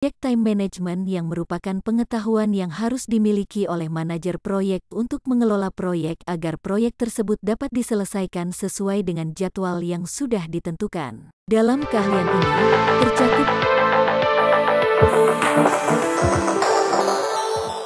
Project time management yang merupakan pengetahuan yang harus dimiliki oleh manajer proyek untuk mengelola proyek agar proyek tersebut dapat diselesaikan sesuai dengan jadwal yang sudah ditentukan. Dalam keahlian ini tercakup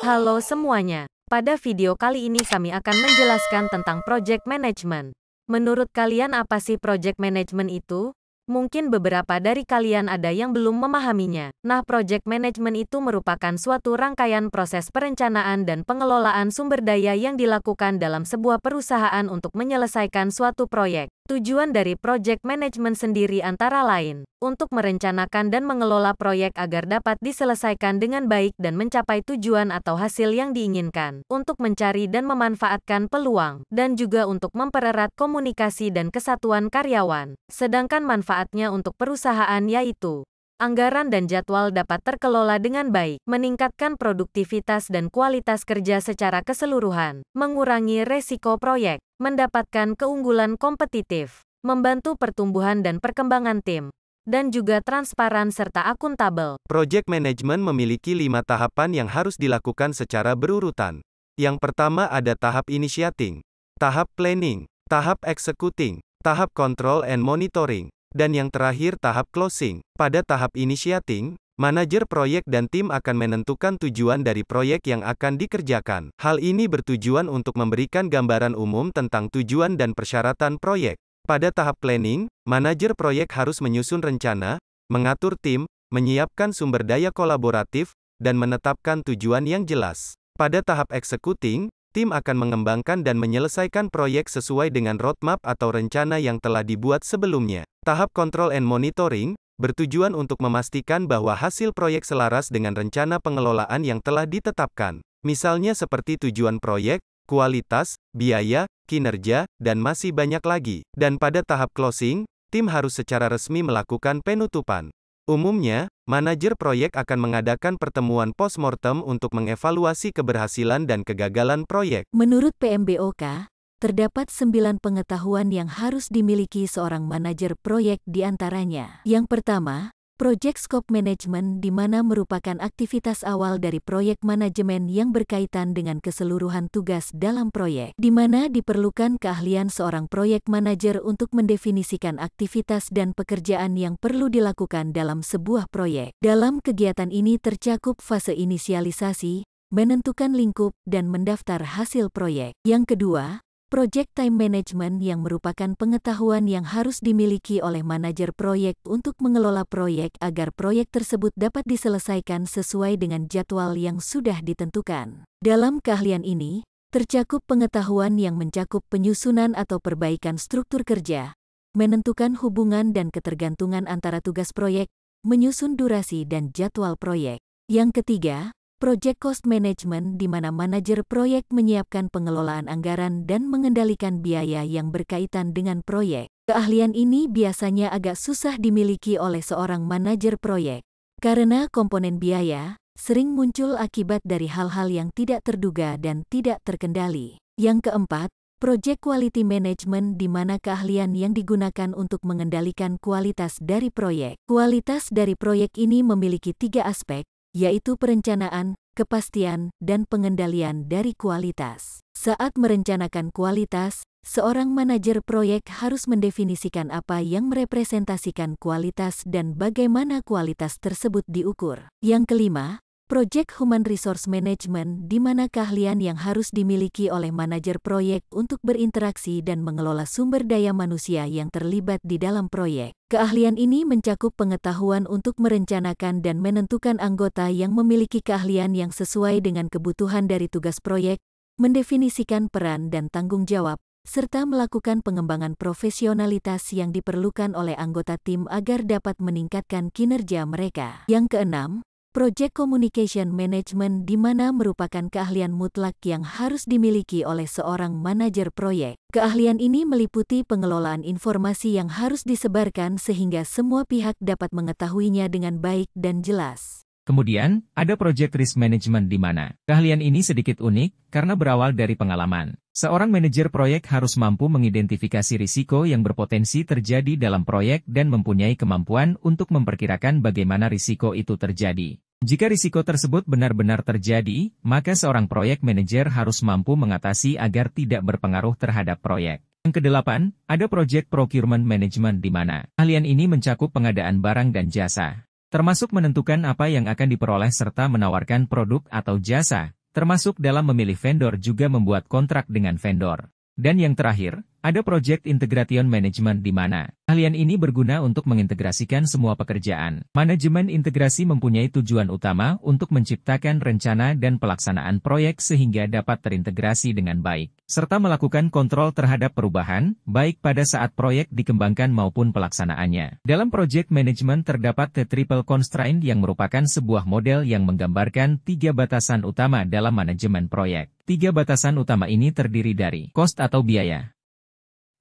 Halo semuanya. Pada video kali ini kami akan menjelaskan tentang project management. Menurut kalian apa sih project management itu? Mungkin beberapa dari kalian ada yang belum memahaminya. Nah, project management itu merupakan suatu rangkaian proses perencanaan dan pengelolaan sumber daya yang dilakukan dalam sebuah perusahaan untuk menyelesaikan suatu proyek. Tujuan dari project management sendiri antara lain untuk merencanakan dan mengelola proyek agar dapat diselesaikan dengan baik dan mencapai tujuan atau hasil yang diinginkan, untuk mencari dan memanfaatkan peluang, dan juga untuk mempererat komunikasi dan kesatuan karyawan. Sedangkan manfaatnya untuk perusahaan yaitu anggaran dan jadwal dapat terkelola dengan baik, meningkatkan produktivitas dan kualitas kerja secara keseluruhan, mengurangi resiko proyek, mendapatkan keunggulan kompetitif, membantu pertumbuhan dan perkembangan tim, dan juga transparan serta akuntabel. Project management memiliki lima tahapan yang harus dilakukan secara berurutan. Yang pertama ada tahap initiating, tahap planning, tahap executing, tahap control and monitoring, dan yang terakhir tahap closing. Pada tahap initiating, Manajer proyek dan tim akan menentukan tujuan dari proyek yang akan dikerjakan. Hal ini bertujuan untuk memberikan gambaran umum tentang tujuan dan persyaratan proyek. Pada tahap planning, manajer proyek harus menyusun rencana, mengatur tim, menyiapkan sumber daya kolaboratif, dan menetapkan tujuan yang jelas. Pada tahap executing, tim akan mengembangkan dan menyelesaikan proyek sesuai dengan roadmap atau rencana yang telah dibuat sebelumnya. Tahap kontrol and monitoring bertujuan untuk memastikan bahwa hasil proyek selaras dengan rencana pengelolaan yang telah ditetapkan. Misalnya seperti tujuan proyek, kualitas, biaya, kinerja, dan masih banyak lagi. Dan pada tahap closing, tim harus secara resmi melakukan penutupan. Umumnya, manajer proyek akan mengadakan pertemuan postmortem untuk mengevaluasi keberhasilan dan kegagalan proyek. Menurut PMBOK, terdapat sembilan pengetahuan yang harus dimiliki seorang manajer proyek di antaranya. Yang pertama, Project Scope Management di mana merupakan aktivitas awal dari proyek manajemen yang berkaitan dengan keseluruhan tugas dalam proyek, di mana diperlukan keahlian seorang proyek manajer untuk mendefinisikan aktivitas dan pekerjaan yang perlu dilakukan dalam sebuah proyek. Dalam kegiatan ini tercakup fase inisialisasi, menentukan lingkup, dan mendaftar hasil proyek. Yang kedua, Project time management yang merupakan pengetahuan yang harus dimiliki oleh manajer proyek untuk mengelola proyek agar proyek tersebut dapat diselesaikan sesuai dengan jadwal yang sudah ditentukan. Dalam keahlian ini, tercakup pengetahuan yang mencakup penyusunan atau perbaikan struktur kerja, menentukan hubungan dan ketergantungan antara tugas proyek, menyusun durasi dan jadwal proyek. Yang ketiga, Project Cost Management di mana manajer proyek menyiapkan pengelolaan anggaran dan mengendalikan biaya yang berkaitan dengan proyek. Keahlian ini biasanya agak susah dimiliki oleh seorang manajer proyek karena komponen biaya sering muncul akibat dari hal-hal yang tidak terduga dan tidak terkendali. Yang keempat, Project Quality Management di mana keahlian yang digunakan untuk mengendalikan kualitas dari proyek. Kualitas dari proyek ini memiliki tiga aspek, yaitu perencanaan, kepastian, dan pengendalian dari kualitas. Saat merencanakan kualitas, seorang manajer proyek harus mendefinisikan apa yang merepresentasikan kualitas dan bagaimana kualitas tersebut diukur. Yang kelima, Project Human Resource Management di mana keahlian yang harus dimiliki oleh manajer proyek untuk berinteraksi dan mengelola sumber daya manusia yang terlibat di dalam proyek. Keahlian ini mencakup pengetahuan untuk merencanakan dan menentukan anggota yang memiliki keahlian yang sesuai dengan kebutuhan dari tugas proyek, mendefinisikan peran dan tanggung jawab, serta melakukan pengembangan profesionalitas yang diperlukan oleh anggota tim agar dapat meningkatkan kinerja mereka. Yang keenam, Project Communication Management di mana merupakan keahlian mutlak yang harus dimiliki oleh seorang manajer proyek. Keahlian ini meliputi pengelolaan informasi yang harus disebarkan sehingga semua pihak dapat mengetahuinya dengan baik dan jelas. Kemudian, ada Project Risk Management di mana keahlian ini sedikit unik karena berawal dari pengalaman. Seorang manajer proyek harus mampu mengidentifikasi risiko yang berpotensi terjadi dalam proyek dan mempunyai kemampuan untuk memperkirakan bagaimana risiko itu terjadi. Jika risiko tersebut benar-benar terjadi, maka seorang proyek manajer harus mampu mengatasi agar tidak berpengaruh terhadap proyek. Yang kedelapan, ada proyek Procurement Management di mana ahlian ini mencakup pengadaan barang dan jasa, termasuk menentukan apa yang akan diperoleh serta menawarkan produk atau jasa, termasuk dalam memilih vendor juga membuat kontrak dengan vendor. Dan yang terakhir, ada Project Integration Management di mana kalian ini berguna untuk mengintegrasikan semua pekerjaan. Manajemen integrasi mempunyai tujuan utama untuk menciptakan rencana dan pelaksanaan proyek sehingga dapat terintegrasi dengan baik, serta melakukan kontrol terhadap perubahan, baik pada saat proyek dikembangkan maupun pelaksanaannya. Dalam Project Management terdapat The Triple Constraint yang merupakan sebuah model yang menggambarkan tiga batasan utama dalam manajemen proyek. Tiga batasan utama ini terdiri dari cost atau biaya,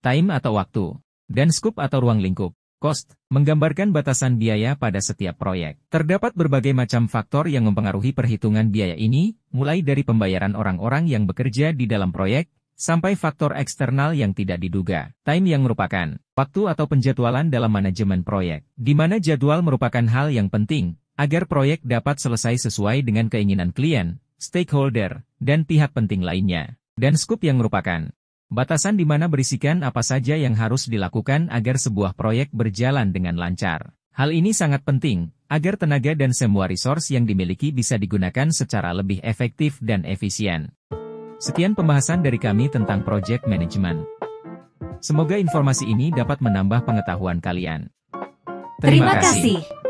time atau waktu, dan scope atau ruang lingkup. Cost menggambarkan batasan biaya pada setiap proyek. Terdapat berbagai macam faktor yang mempengaruhi perhitungan biaya ini, mulai dari pembayaran orang-orang yang bekerja di dalam proyek, sampai faktor eksternal yang tidak diduga. Time yang merupakan waktu atau penjadwalan dalam manajemen proyek, di mana jadwal merupakan hal yang penting agar proyek dapat selesai sesuai dengan keinginan klien, stakeholder, dan pihak penting lainnya. Dan skup yang merupakan batasan di mana berisikan apa saja yang harus dilakukan agar sebuah proyek berjalan dengan lancar. Hal ini sangat penting, agar tenaga dan semua resource yang dimiliki bisa digunakan secara lebih efektif dan efisien. Sekian pembahasan dari kami tentang Project Management. Semoga informasi ini dapat menambah pengetahuan kalian. Terima, Terima kasih. kasih.